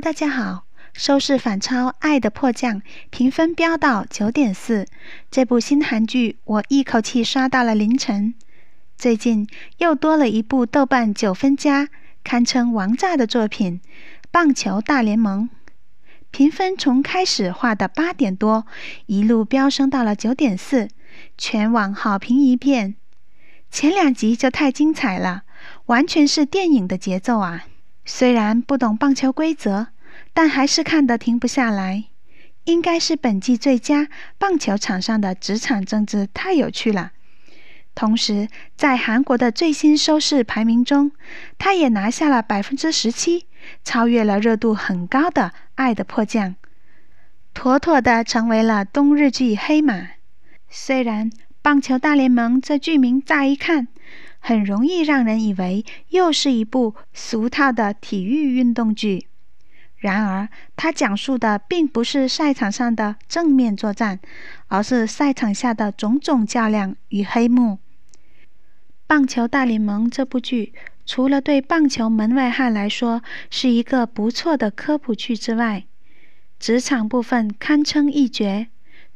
大家好，收视反超《爱的迫降》，评分飙到九点四。这部新韩剧我一口气刷到了凌晨。最近又多了一部豆瓣九分加，堪称王炸的作品《棒球大联盟》，评分从开始画的八点多，一路飙升到了九点四，全网好评一片。前两集就太精彩了，完全是电影的节奏啊！虽然不懂棒球规则，但还是看得停不下来。应该是本季最佳棒球场上的职场政治太有趣了。同时，在韩国的最新收视排名中，他也拿下了百分之十七，超越了热度很高的《爱的迫降》，妥妥的成为了冬日剧黑马。虽然《棒球大联盟》这剧名乍一看，很容易让人以为又是一部俗套的体育运动剧，然而它讲述的并不是赛场上的正面作战，而是赛场下的种种较量与黑幕。《棒球大联盟》这部剧，除了对棒球门外汉来说是一个不错的科普剧之外，职场部分堪称一绝。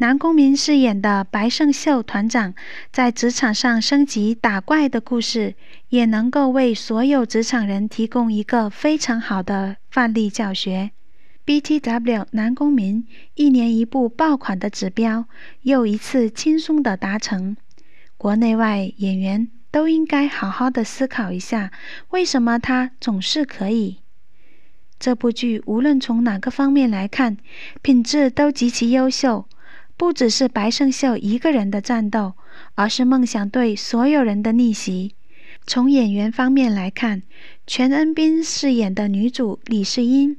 南宫明饰演的白胜秀团长在职场上升级打怪的故事，也能够为所有职场人提供一个非常好的范例教学。B T W，南宫明一年一部爆款的指标，又一次轻松的达成。国内外演员都应该好好的思考一下，为什么他总是可以？这部剧无论从哪个方面来看，品质都极其优秀。不只是白胜秀一个人的战斗，而是梦想队所有人的逆袭。从演员方面来看，全恩彬饰演的女主李世英，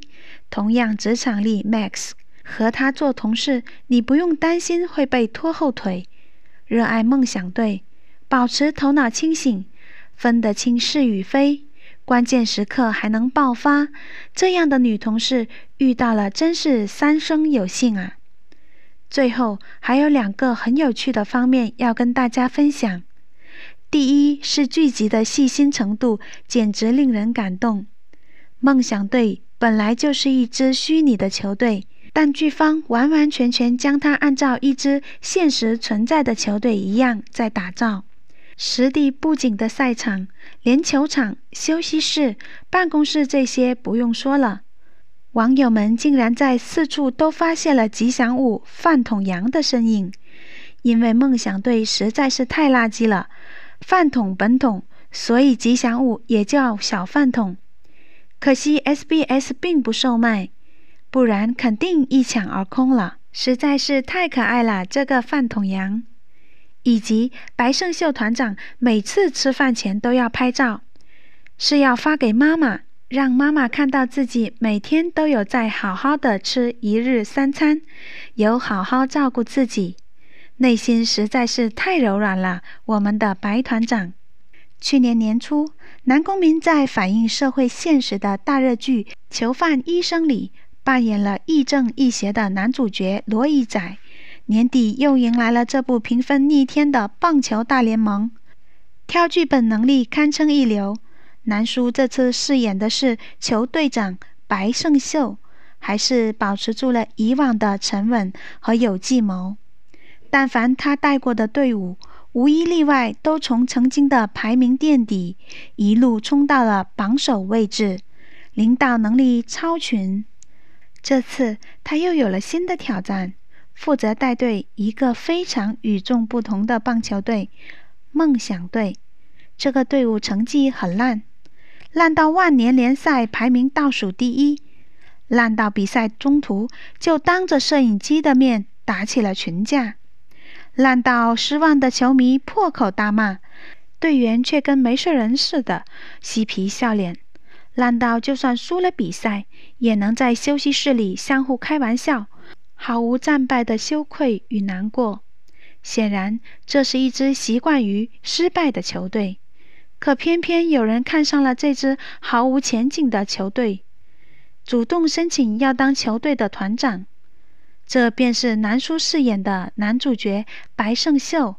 同样职场力 MAX，和她做同事，你不用担心会被拖后腿。热爱梦想队，保持头脑清醒，分得清是与非，关键时刻还能爆发，这样的女同事遇到了真是三生有幸啊！最后还有两个很有趣的方面要跟大家分享。第一是剧集的细心程度，简直令人感动。梦想队本来就是一支虚拟的球队，但剧方完完全全将它按照一支现实存在的球队一样在打造。实地布景的赛场，连球场、休息室、办公室这些不用说了。网友们竟然在四处都发现了吉祥物饭桶羊的身影，因为梦想队实在是太垃圾了，饭桶本桶，所以吉祥物也叫小饭桶。可惜 SBS 并不售卖，不然肯定一抢而空了。实在是太可爱了这个饭桶羊，以及白胜秀团长每次吃饭前都要拍照，是要发给妈妈。让妈妈看到自己每天都有在好好的吃一日三餐，有好好照顾自己，内心实在是太柔软了。我们的白团长，去年年初，南宫珉在反映社会现实的大热剧《囚犯医生》里扮演了亦正亦邪的男主角罗义宰，年底又迎来了这部评分逆天的《棒球大联盟》，挑剧本能力堪称一流。南叔这次饰演的是球队长白胜秀，还是保持住了以往的沉稳和有计谋。但凡他带过的队伍，无一例外都从曾经的排名垫底，一路冲到了榜首位置，领导能力超群。这次他又有了新的挑战，负责带队一个非常与众不同的棒球队——梦想队。这个队伍成绩很烂。烂到万年联赛排名倒数第一，烂到比赛中途就当着摄影机的面打起了群架，烂到失望的球迷破口大骂，队员却跟没事人似的嬉皮笑脸，烂到就算输了比赛也能在休息室里相互开玩笑，毫无战败的羞愧与难过。显然，这是一支习惯于失败的球队。可偏偏有人看上了这支毫无前景的球队，主动申请要当球队的团长。这便是南叔饰演的男主角白胜秀。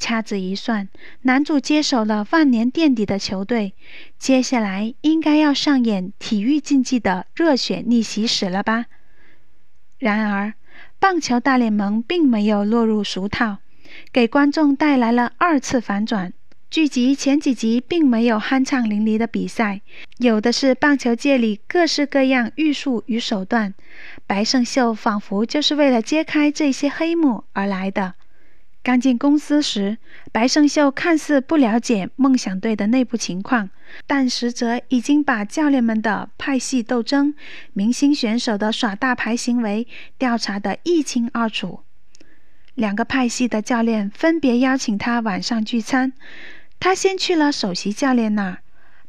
掐指一算，男主接手了万年垫底的球队，接下来应该要上演体育竞技的热血逆袭史了吧？然而，《棒球大联盟》并没有落入俗套，给观众带来了二次反转。剧集前几集并没有酣畅淋漓的比赛，有的是棒球界里各式各样术与手段。白胜秀仿佛就是为了揭开这些黑幕而来的。刚进公司时，白胜秀看似不了解梦想队的内部情况，但实则已经把教练们的派系斗争、明星选手的耍大牌行为调查得一清二楚。两个派系的教练分别邀请他晚上聚餐。他先去了首席教练那儿，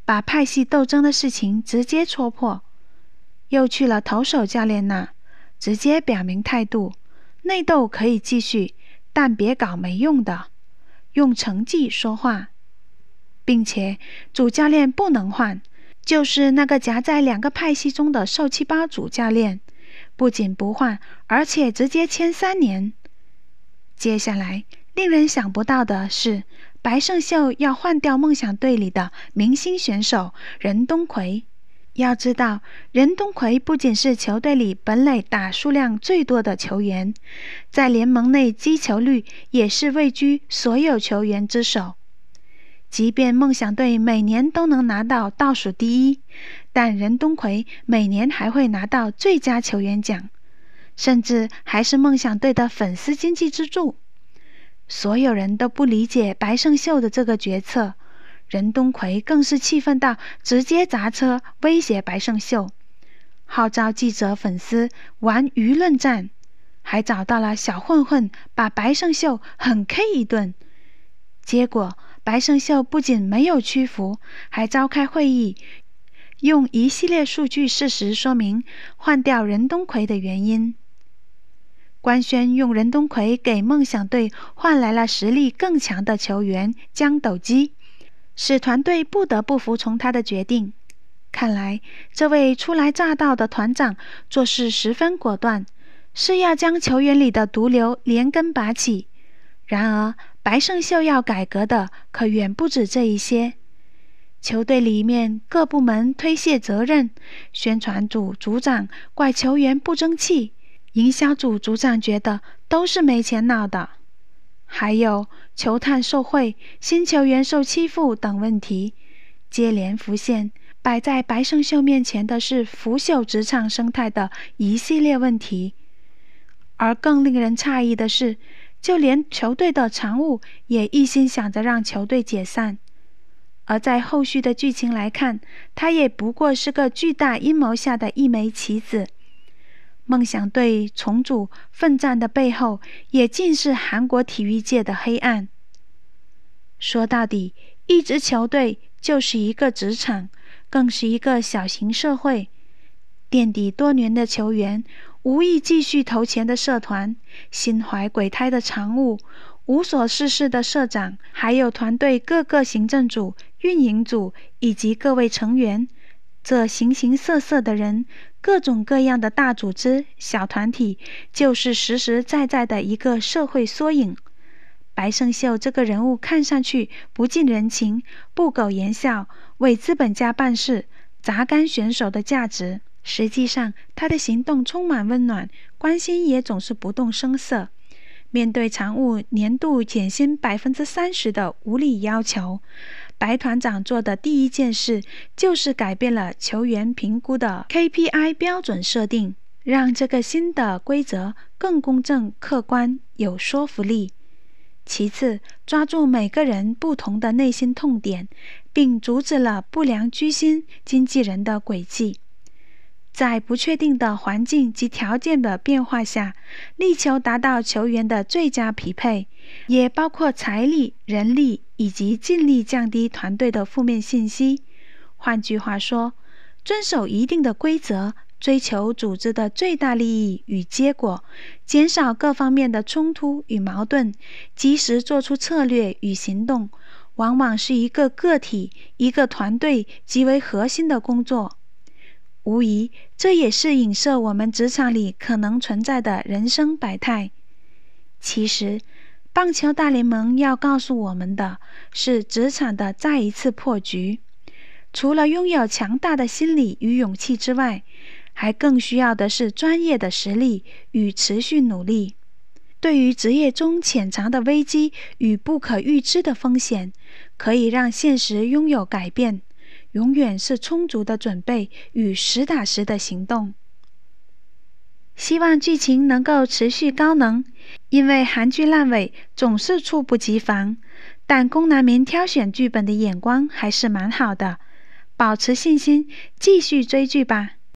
把派系斗争的事情直接戳破；又去了投手教练那儿，直接表明态度：内斗可以继续，但别搞没用的，用成绩说话，并且主教练不能换，就是那个夹在两个派系中的受气包主教练，不仅不换，而且直接签三年。接下来令人想不到的是。白胜秀要换掉梦想队里的明星选手任东奎。要知道，任东奎不仅是球队里本垒打数量最多的球员，在联盟内击球率也是位居所有球员之首。即便梦想队每年都能拿到倒数第一，但任东奎每年还会拿到最佳球员奖，甚至还是梦想队的粉丝经济支柱。所有人都不理解白胜秀的这个决策，任东奎更是气愤到直接砸车威胁白胜秀，号召记者粉丝玩舆论战，还找到了小混混把白胜秀狠 K 一顿。结果白胜秀不仅没有屈服，还召开会议，用一系列数据事实说明换掉任东奎的原因。官宣用任东奎给梦想队换来了实力更强的球员姜斗基，使团队不得不服从他的决定。看来这位初来乍到的团长做事十分果断，是要将球员里的毒瘤连根拔起。然而白胜秀要改革的可远不止这一些，球队里面各部门推卸责任，宣传组组长怪球员不争气。营销组组长觉得都是没钱闹的，还有球探受贿、新球员受欺负等问题接连浮现。摆在白胜秀面前的是腐朽职场生态的一系列问题。而更令人诧异的是，就连球队的常务也一心想着让球队解散。而在后续的剧情来看，他也不过是个巨大阴谋下的一枚棋子。梦想队重组奋战的背后，也尽是韩国体育界的黑暗。说到底，一支球队就是一个职场，更是一个小型社会。垫底多年的球员，无意继续投钱的社团，心怀鬼胎的常务，无所事事的社长，还有团队各个行政组、运营组以及各位成员，这形形色色的人。各种各样的大组织、小团体，就是实实在在的一个社会缩影。白胜秀这个人物看上去不近人情、不苟言笑，为资本家办事，榨干选手的价值。实际上，他的行动充满温暖，关心也总是不动声色。面对常务年度减薪百分之三十的无理要求，白团长做的第一件事，就是改变了球员评估的 KPI 标准设定，让这个新的规则更公正、客观、有说服力。其次，抓住每个人不同的内心痛点，并阻止了不良居心经纪人的轨迹。在不确定的环境及条件的变化下，力求达到球员的最佳匹配，也包括财力、人力。以及尽力降低团队的负面信息。换句话说，遵守一定的规则，追求组织的最大利益与结果，减少各方面的冲突与矛盾，及时做出策略与行动，往往是一个个体、一个团队极为核心的工作。无疑，这也是影射我们职场里可能存在的人生百态。其实。棒球大联盟要告诉我们的是，职场的再一次破局，除了拥有强大的心理与勇气之外，还更需要的是专业的实力与持续努力。对于职业中潜藏的危机与不可预知的风险，可以让现实拥有改变，永远是充足的准备与实打实的行动。希望剧情能够持续高能，因为韩剧烂尾总是猝不及防。但宫南明挑选剧本的眼光还是蛮好的，保持信心，继续追剧吧。